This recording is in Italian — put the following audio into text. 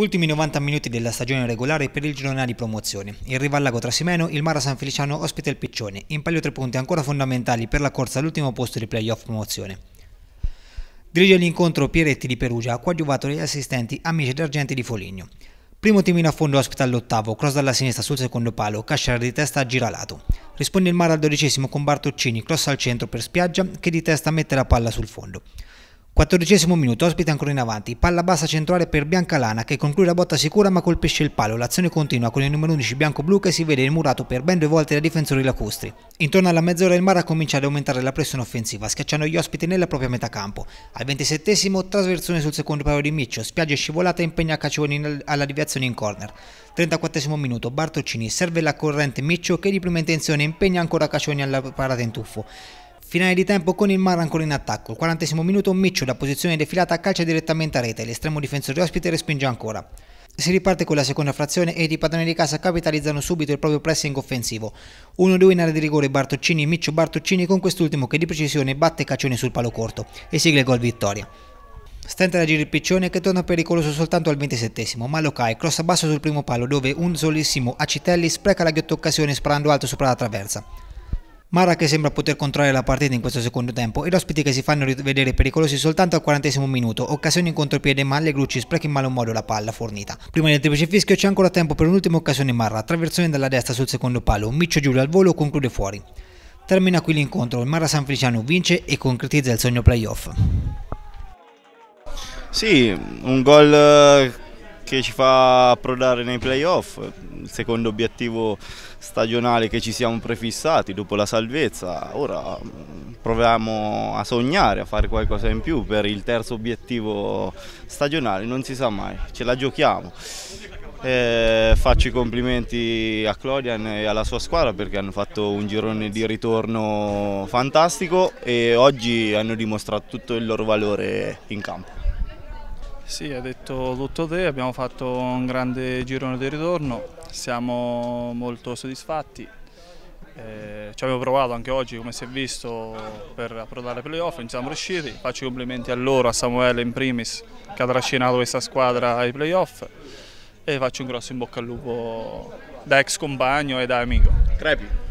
Ultimi 90 minuti della stagione regolare per il girone di promozione. Il Rivallago Trasimeno, il Mara San Feliciano ospita il Piccione, in palio tre punti ancora fondamentali per la corsa all'ultimo posto di playoff promozione. Dirige l'incontro Pieretti di Perugia, coadiuvato dagli assistenti Amici d'Argenti di Foligno. Primo timino a fondo ospita all'ottavo, cross dalla sinistra sul secondo palo, Casciara di testa a giralato. Risponde il Mara al dodicesimo con Bartuccini, cross al centro per Spiaggia che di testa mette la palla sul fondo. 14 minuto, ospite ancora in avanti, palla bassa centrale per Biancalana che conclude la botta sicura ma colpisce il palo, l'azione continua con il numero 11 bianco-blu che si vede rimurato per ben due volte dai difensori lacustri. Intorno alla mezz'ora il Mara comincia ad aumentare la pressione offensiva schiacciando gli ospiti nella propria metà campo. Al 27 trasversione sul secondo palo di Miccio, spiaggia scivolata e impegna Caccioni alla deviazione in corner. 34 minuto, Bartolcini serve la corrente Miccio che di prima intenzione impegna ancora Caccioni alla parata in tuffo. Finale di tempo con il Mar ancora in attacco. Al 40 minuto Miccio da posizione defilata a calcia direttamente a rete. L'estremo difensore ospite respinge ancora. Si riparte con la seconda frazione ed i padroni di casa capitalizzano subito il proprio pressing offensivo. 1-2 in area di rigore Bartoccini, Miccio Bartoccini con quest'ultimo che di precisione batte Caccione sul palo corto e sigla il gol vittoria. Stenta a reagire il piccione che torna pericoloso soltanto al 27 ma lo cae, cross basso sul primo palo dove un solissimo Acitelli spreca la ghiotta occasione sparando alto sopra la traversa. Mara che sembra poter controllare la partita in questo secondo tempo ed ospiti che si fanno vedere pericolosi soltanto al quarantesimo minuto, occasioni in contropiede ma Allegrucci spreca in malo modo la palla fornita. Prima del triplice fischio c'è ancora tempo per un'ultima occasione Marra, traversone dalla destra sul secondo palo, Miccio Giulio al volo conclude fuori. Termina qui l'incontro, il Marra San Feliciano vince e concretizza il sogno playoff. Sì, un gol eh, che ci fa approdare nei playoff, il secondo obiettivo stagionale che ci siamo prefissati dopo la salvezza, ora mm, proviamo a sognare, a fare qualcosa in più per il terzo obiettivo stagionale, non si sa mai, ce la giochiamo. Eh, faccio i complimenti a Clodian e alla sua squadra perché hanno fatto un girone di ritorno fantastico e oggi hanno dimostrato tutto il loro valore in campo. Sì, ha detto tutto te, abbiamo fatto un grande girone di ritorno, siamo molto soddisfatti. Eh, ci abbiamo provato anche oggi, come si è visto, per approdare ai playoff, non siamo riusciti. Faccio i complimenti a loro, a Samuele in primis, che ha trascinato questa squadra ai playoff e faccio un grosso in bocca al lupo da ex compagno e da amico. Crepi.